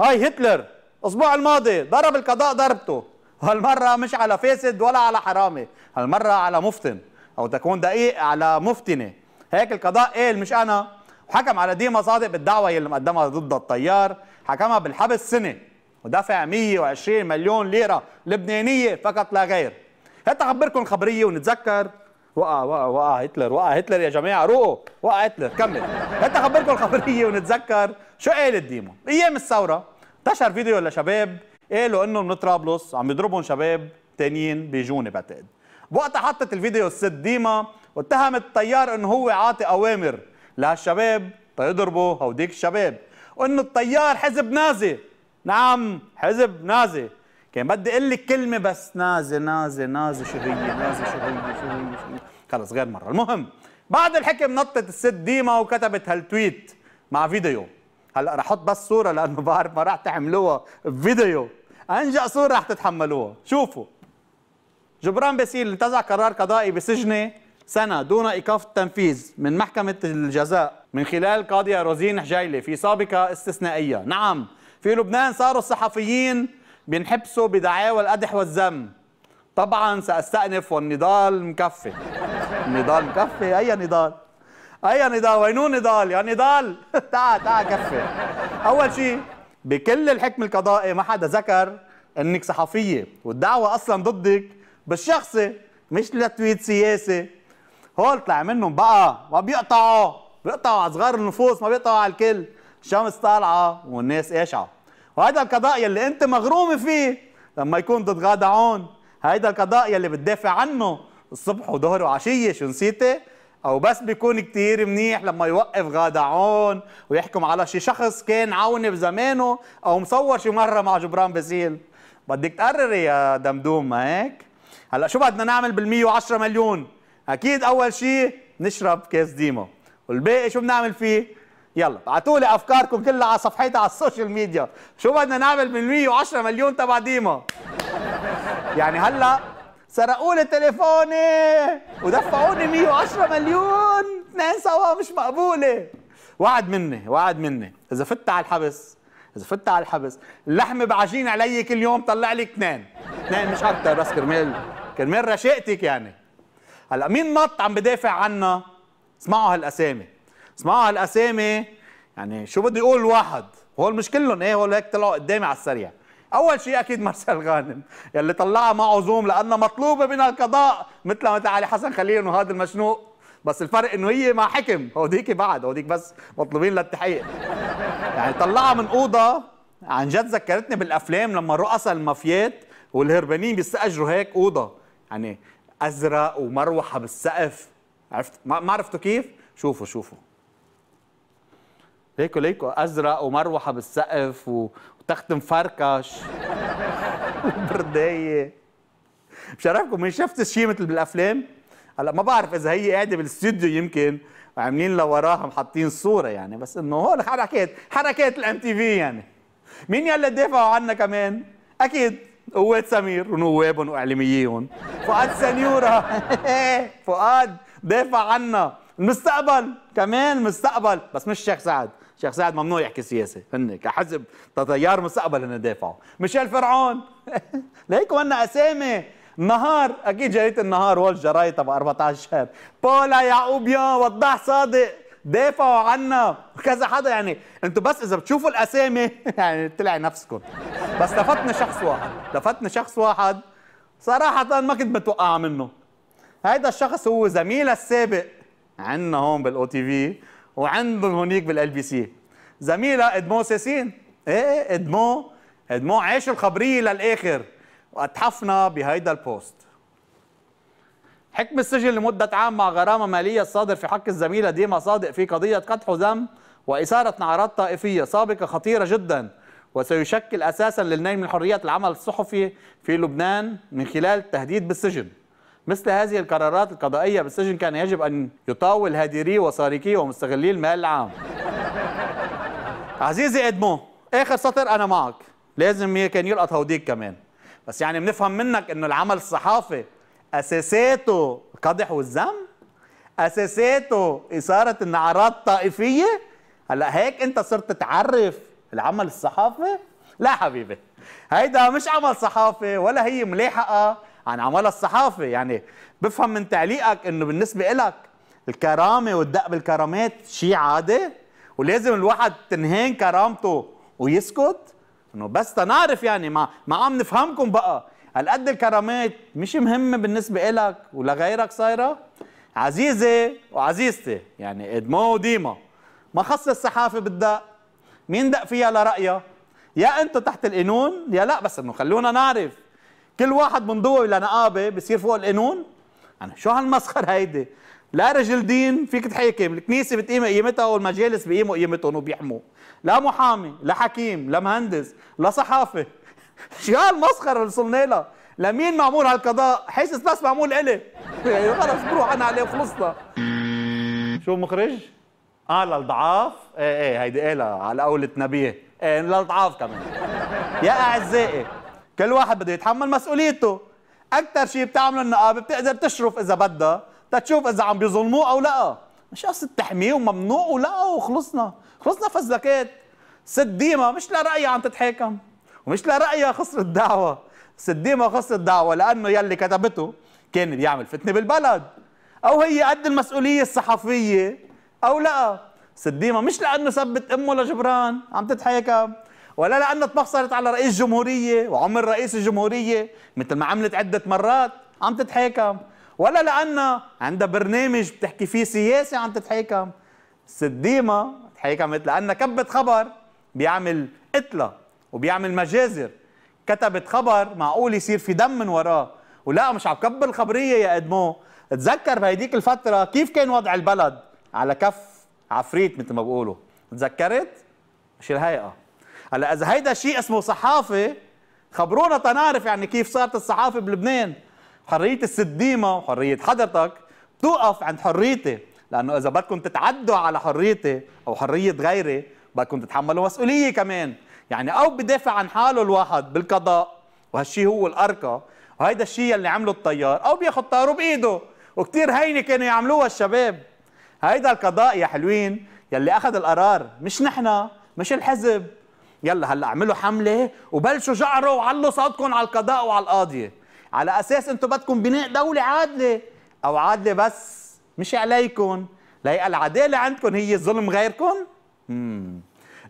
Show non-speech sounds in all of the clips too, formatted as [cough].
هاي هتلر الاسبوع الماضي ضرب القضاء ضربته هالمرة مش على فاسد ولا على حرامي هالمرة على مفتن أو تكون دقيق على مفتنة هيك القضاء قال مش أنا وحكم على دي مصادق بالدعوة اللي مقدمها ضد الطيار حكمها بالحبس سنة ودفع 120 مليون ليرة لبنانية فقط لا غير هات أخبركم خبرية ونتذكر وقع وقع وقع هتلر وقع هتلر يا جماعة روقوا وقعت له كمل هات اخبركم الخبريه ونتذكر شو قالت ديما ايام الثوره انتشر فيديو لشباب قالوا انه من طرابلس عم يضربهم شباب تانيين بيجوني بعتقد بوقتها حطت الفيديو الست ديما واتهمت الطيار انه هو عاطي اوامر لهالشباب تيضربوا هوديك الشباب وانه الطيار حزب نازي نعم حزب نازي كان بدي اقول لك كلمه بس نازي نازي نازي شو هي نازي شو هي شو هي, شو هي. خلص غير مره المهم بعد الحكم نطت الست ديما وكتبت هالتويت مع فيديو هلا رح احط بس صوره لانه بعرف ما رح تحملوها فيديو انجا صوره رح تتحملوها شوفوا جبران باسيل انتزع قرار قضائي بسجنه سنه دون ايقاف التنفيذ من محكمه الجزاء من خلال قاضيه روزين حجيله في سابقه استثنائيه نعم في لبنان صاروا الصحفيين بينحبسوا بدعاوى القدح والذم طبعا ساستأنف والنضال مكفي نضال كفي اي نضال اي نضال وينو نضال يا نضال تعا [laughs] تعا كفي اول شيء بكل الحكم القضائي ما حدا ذكر انك صحفيه والدعوه اصلا ضدك بالشخصي مش لتويت سياسي هول طلع منهم بقى ما بيقطعوا بيقطعوا على صغار النفوس ما بيقطعوا على الكل الشمس طالعه والناس قاشعه وهيدا القضاء يلي انت مغرومه فيه لما يكون ضد غادة عون هيدا القضاء يلي بتدافع عنه الصبح وظهر وعشيه شو نسيتي؟ او بس بيكون كتير منيح لما يوقف عون ويحكم على شي شخص كان عوني بزمانه او مصور شي مره مع جبران باسيل بدك تقرري يا دمدوم ما هيك هلا شو بدنا نعمل بال110 مليون اكيد اول شي نشرب كاس ديما والباقي شو بنعمل فيه يلا ابعتوا لي افكاركم كلها على صفحتي على السوشيال ميديا شو بدنا نعمل بال110 مليون تبع ديما يعني هلا سرقوا لي تليفوني ودفعوني 110 مليون اثنين سوا مش مقبوله وعد مني وعد مني اذا فت على الحبس اذا فت على الحبس اللحمه بعجين علي كل يوم طلع لي اثنين اثنين مش اكثر بس كرمال كرمال رشاقتك يعني هلا مين نط عم بدافع عنا اسمعوا هالاسامي اسمعوا هالاسامي يعني شو بده يقول واحد هول مش كلهم ايه هول هيك طلعوا قدامي على السريع اول شيء اكيد مارسيل غانم يلي طلعها معه زوم لانها مطلوبه من القضاء مثل ما علي حسن خليل وهذا المشنوق بس الفرق انه هي مع حكم هوديك بعد هوديك بس مطلوبين للتحقيق يعني طلعها من اوضه عن جد ذكرتني بالافلام لما رؤساء المافيات والهربانين بيستاجروا هيك اوضه يعني ازرق ومروحه بالسقف عرفت ما عرفتوا كيف شوفوا شوفوا ليكو ليكو ازرق ومروحه بالسقف و... تخت مفركش وبردايه مش عارفكم من شفت الشيء مثل بالافلام هلا ما بعرف اذا هي قاعده بالاستوديو يمكن عاملين لوراها محطين صوره يعني بس انه هول حركات حركات الام تي في يعني مين يلي دافعوا عنا كمان اكيد قوات سمير ونوابهم واعلاميين فؤاد سنيوره [laughs] فؤاد دافع عنا المستقبل كمان مستقبل بس مش الشيخ سعد الشيخ سعد ممنوع يحكي سياسه هن كحزب تيار مستقبل هن دافعوا ميشيل فرعون [laughs] ليكو وانا اسامي نهار اكيد جريده النهار والجرايد تبع 14 شهر بولا يعقوبيان وضاح صادق دافعوا عنا كذا حدا يعني انتم بس اذا بتشوفوا الاسامي [laughs] يعني طلع نفسكم بس لفتني شخص واحد لفتني شخص واحد صراحه ما كنت متوقعه منه هيدا الشخص هو زميله السابق عندنا هون بالاو تي في وعندهم هونيك بالال بي سي زميلها ادمو سيسين ايه, إيه، ادمو ادمو عيش الخبريه للاخر واتحفنا بهيدا البوست حكم السجن لمدة عام مع غرامة مالية الصادر في حق الزميلة ديما صادق في قضية قدح وذم وإثارة نعرات طائفية سابقة خطيرة جدا وسيشكل أساسا للنيل من حرية العمل الصحفي في لبنان من خلال التهديد بالسجن مثل هذه القرارات القضائية بالسجن كان يجب أن يطاول هاديري وصاركي ومستغلي المال العام عزيزي إدمو آخر سطر أنا معك لازم كان يلقط هوديك كمان بس يعني بنفهم منك إنه العمل الصحافي أساساته القدح والذم أساساته إثارة النعرات الطائفية هلا هيك أنت صرت تعرف العمل الصحافي لا حبيبي هيدا مش عمل صحافي ولا هي ملاحقة عن عملها الصحافي يعني بفهم من تعليقك انه بالنسبه لك الكرامه والدق بالكرامات شيء عادي ولازم الواحد تنهين كرامته ويسكت انه بس تنعرف يعني ما ما عم نفهمكم بقى هالقد الكرامات مش مهمه بالنسبه لك ولغيرك صايره عزيزي وعزيزتي يعني ادمو وديما ما خص الصحافه بالدق مين دق فيها لرأيها يا انتو تحت القانون يا لا بس انه خلونا نعرف كل واحد من لنقابه بصير فوق القانون انا شو هالمسخره هيدي لا رجل دين فيك تحاكم الكنيسه بتقيم قيمتها والمجالس بيقيموا قيمتهم وبيحموا لا محامي لا حكيم لا مهندس لا صحافي [laughs] شو هالمسخره اللي وصلنا لها لمين معمول هالقضاء حاسس بس معمول الي [laughs] خلص بروح انا عليه وخلصنا شو مخرج اه للضعاف ايه ايه هيدي قالها على قولة نبيه ايه للضعاف كمان يا اعزائي كل واحد بده يتحمل مسؤوليته اكثر شيء بتعمله النقابه آه، بتقدر تشرف اذا بدها تتشوف اذا عم بيظلموه او لا مش قصه تحميه وممنوع ولا وخلصنا خلصنا فزلكات ست ديما مش لرأيها عم تتحاكم ومش لرأيها خسرت دعوة ست ديما خسرت دعوة لأنه يلي كتبته كان بيعمل فتنة بالبلد أو هي قد المسؤولية الصحفية أو لا ست ديما مش لأنه سبت أمه لجبران عم تتحاكم ولا لأنها تمخصرت على رئيس جمهورية وعمر رئيس الجمهورية مثل ما عملت عدة مرات عم تتحاكم ولا لأنها عندها برنامج بتحكي فيه سياسي عم تتحاكم سديمة تحاكمت لأنها كبت خبر بيعمل قتلة وبيعمل مجازر كتبت خبر معقول يصير في دم من وراه ولا مش عم كب الخبرية يا أدمو تذكر بهيديك الفترة كيف كان وضع البلد على كف عفريت مثل ما بقولوا تذكرت؟ مش الهيئة هلا اذا هيدا شيء اسمه صحافه خبرونا تنعرف يعني كيف صارت الصحافه بلبنان حريه الست ديما وحريه حضرتك بتوقف عند حريتي لانه اذا بدكم تتعدوا على حريتي او حريه غيري بدكم تتحملوا مسؤوليه كمان يعني او بدافع عن حاله الواحد بالقضاء وهالشي هو الارقى وهيدا الشيء اللي عمله الطيار او بياخذ طاره بايده وكثير هينه كانوا يعملوها الشباب هيدا القضاء يا حلوين يلي اخذ القرار مش نحن مش الحزب يلا هلا اعملوا حمله وبلشوا جعروا وعلوا صوتكم على القضاء وعلى القاضيه على اساس انتم بدكم بناء دوله عادله او عادله بس مش عليكم لهي العداله عندكم هي ظلم غيركم مم.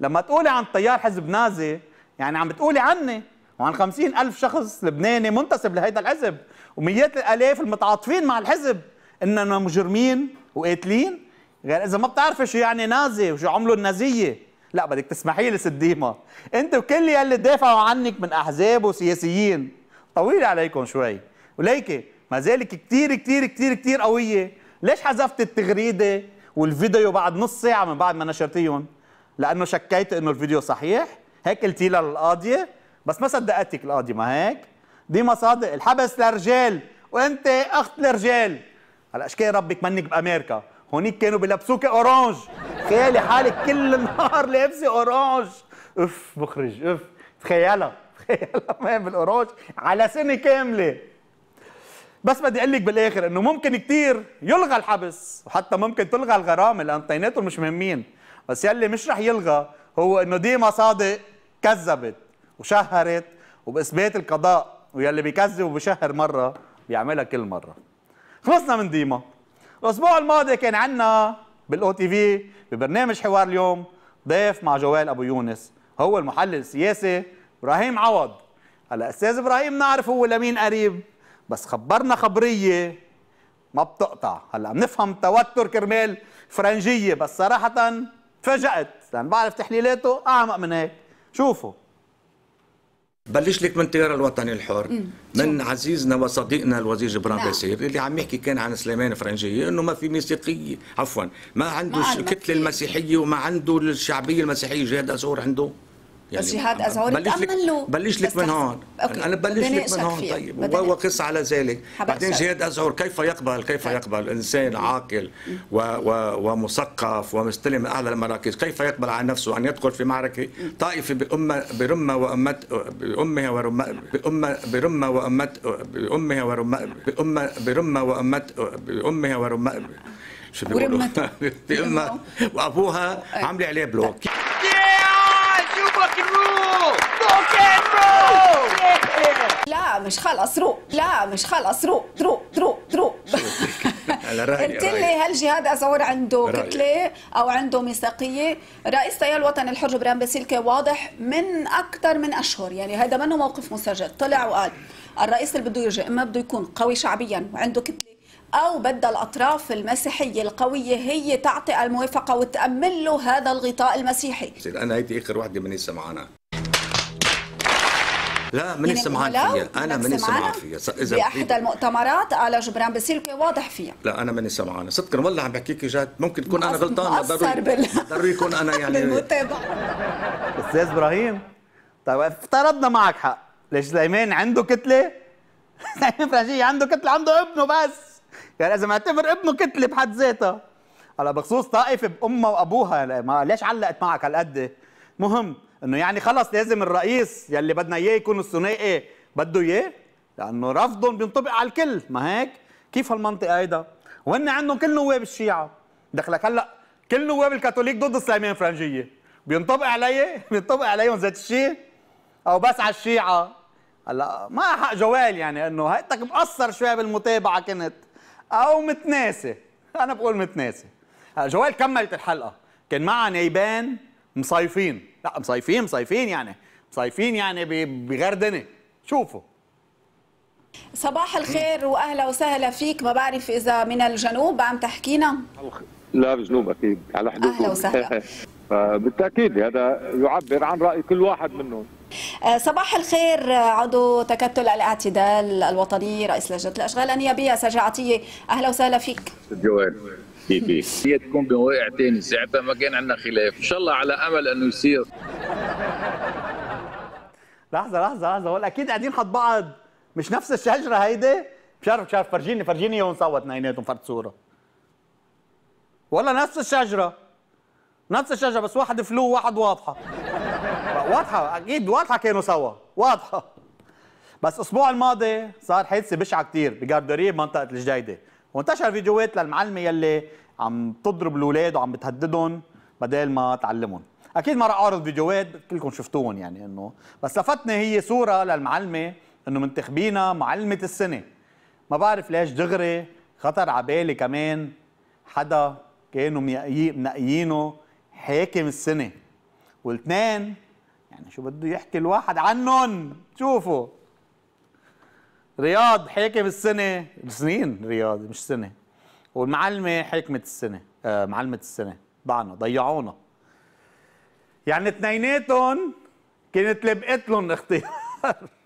لما تقولي عن تيار حزب نازي يعني عم بتقولي عني وعن خمسين ألف شخص لبناني منتسب لهيدا الحزب ومئات الآلاف المتعاطفين مع الحزب إننا مجرمين وقاتلين غير إذا ما بتعرفي شو يعني نازي وشو عملوا النازية لا بدك تسمحي لي ست ديما انت وكل يلي دافعوا عنك من احزاب وسياسيين طويل عليكم شوي وليكي ما زالك كثير كثير كثير كثير قويه ليش حذفت التغريده والفيديو بعد نص ساعه من بعد ما نشرتيهم لانه شكيت انه الفيديو صحيح هيك قلتي لها للقاضيه بس ما صدقتك القاضيه ما هيك دي مصادق الحبس لرجال وانت اخت لرجال هلا اشكال ربك منك بامريكا هونيك كانوا بيلبسوك اورانج تخيلي حالك كل النهار لابسه اورانج اف مخرج اف تخيلها تخيلها [laughs] مان بالاورانج على سنه كامله بس بدي اقول لك بالاخر انه ممكن كثير يلغى الحبس وحتى ممكن تلغى الغرامه لان طيناتهم مش مهمين بس يلي مش رح يلغى هو انه ديما صادق كذبت وشهرت وباثبات القضاء ويلي بيكذب وبشهر مره بيعملها كل مره خلصنا من ديما الاسبوع الماضي كان عندنا بالاو تي في ببرنامج حوار اليوم ضيف مع جوال ابو يونس هو المحلل السياسي ابراهيم عوض هلا استاذ ابراهيم نعرف هو لمين قريب بس خبرنا خبريه ما بتقطع هلا بنفهم توتر كرمال فرنجيه بس صراحه تفاجات لان بعرف تحليلاته اعمق من هيك شوفوا بلش لك من التيار الوطني الحر من عزيزنا وصديقنا الوزير جبران نعم. باسير اللي عم يحكي كان عن سليمان فرنجيه انه ما في موسيقيه عفوا ما عنده الكتله المسيحيه وما عنده الشعبيه المسيحيه جهاد صور عنده يعني جهاد ازعوري بتامن له بلش لك من هون أوكي. انا ببلش لك من هون فيه. طيب وقص على ذلك بعدين جهاد ازعور كيف يقبل كيف حبيب. يقبل انسان عاقل و و ومثقف ومستلم اعلى المراكز كيف يقبل على نفسه ان يدخل في معركه طائفه بامه برمه وامت بامها ورمه بامه برمه وامت بامها ورمه بامه برمه وامت بامها ورمه شو بيقولوا [laughs] بامها وابوها عامله عليه بلوك طيب. لا مش خلص روق لا مش خلص روق روق روق روق قلت لي هل جهاد اصور عنده كتله او عنده ميثاقيه رئيس تيار الوطن الحر جبران باسيلكي واضح من اكثر من اشهر يعني هذا منه موقف مسجل طلع وقال الرئيس اللي بده يرجع اما بده يكون قوي شعبيا وعنده كتله أو بدها الأطراف المسيحية القوية هي تعطي الموافقة وتأمن له هذا الغطاء المسيحي أنا هيدي آخر وحدة من سمعانة لا ماني يعني سمعان فيها انا ماني سمعان فيها اذا باحدى المؤتمرات قال جبران بسيلكي واضح فيها لا انا ماني سمعان صدقا والله عم بحكيك جاد ممكن تكون انا غلطان ضروري بال... ضروري يكون انا [laughs] يعني استاذ ابراهيم طيب افترضنا معك حق ليش سليمان عنده كتله [laughs] سليمان فرنجيه عنده كتله عنده ابنه بس يعني اذا معتبر ابنه كتله بحد ذاتها هلا بخصوص طائفه بامها وابوها ما ليش علقت معك هالقد مهم انه يعني خلص لازم الرئيس يلي بدنا اياه يكون الثنائي بده اياه لانه رفضهم بينطبق على الكل ما هيك كيف هالمنطق هيدا وهن عندهم كل نواب الشيعة دخلك هلا كل نواب الكاثوليك ضد سليمان فرنجيه بينطبق علي [laughs] بينطبق عليهم ذات الشيء او بس على الشيعة هلا ما حق جوال يعني انه هيك مقصر شوي بالمتابعه كنت او متناسي انا بقول متناسي جوال كملت الحلقه كان معها نيبان مصيفين لا مصيفين مصيفين يعني مصيفين يعني بغردنه شوفوا صباح الخير واهلا وسهلا فيك ما بعرف اذا من الجنوب عم تحكينا لا بالجنوب اكيد على حدود اهلا وسهلا [laughs] بالتاكيد هذا يعبر عن راي كل واحد منهم آه، صباح الخير آه، عضو تكتل الاعتدال الوطني رئيس لجنه الاشغال النيابيه عطيه اهلا وسهلا فيك جوال كيفي هي تكون بوقع تاني ساعتها ما كان عندنا خلاف ان شاء الله على امل انه يصير لحظه لحظه لحظه هو اكيد قاعدين حد بعض مش نفس الشجره هيدي مش عارف مش عارف فرجيني فرجيني صوتنا نايناتهم فرد صوره ولا نفس الشجره نفس الشجره بس واحد فلو وواحد واضحه واضحه اكيد واضحه كانوا سوا واضحه بس الاسبوع الماضي صار حادثه بشعه كثير بجاردوريه بمنطقه الجديده وانتشر فيديوهات للمعلمه يلي عم تضرب الاولاد وعم بتهددهم بدل ما تعلمهم اكيد ما رح اعرض فيديوهات كلكم شفتوهم يعني انه بس لفتني هي صوره للمعلمه انه منتخبينا معلمه السنه ما بعرف ليش دغري خطر على بالي كمان حدا كانوا منقيينه حاكم السنة والاثنين يعني شو بده يحكي الواحد عنهم شوفوا رياض حاكم السنة سنين رياض مش سنة والمعلمة حكمة السنة آه معلمة السنة ضعنا ضيعونا يعني اثنيناتهم كانت لبقت لهم اختيار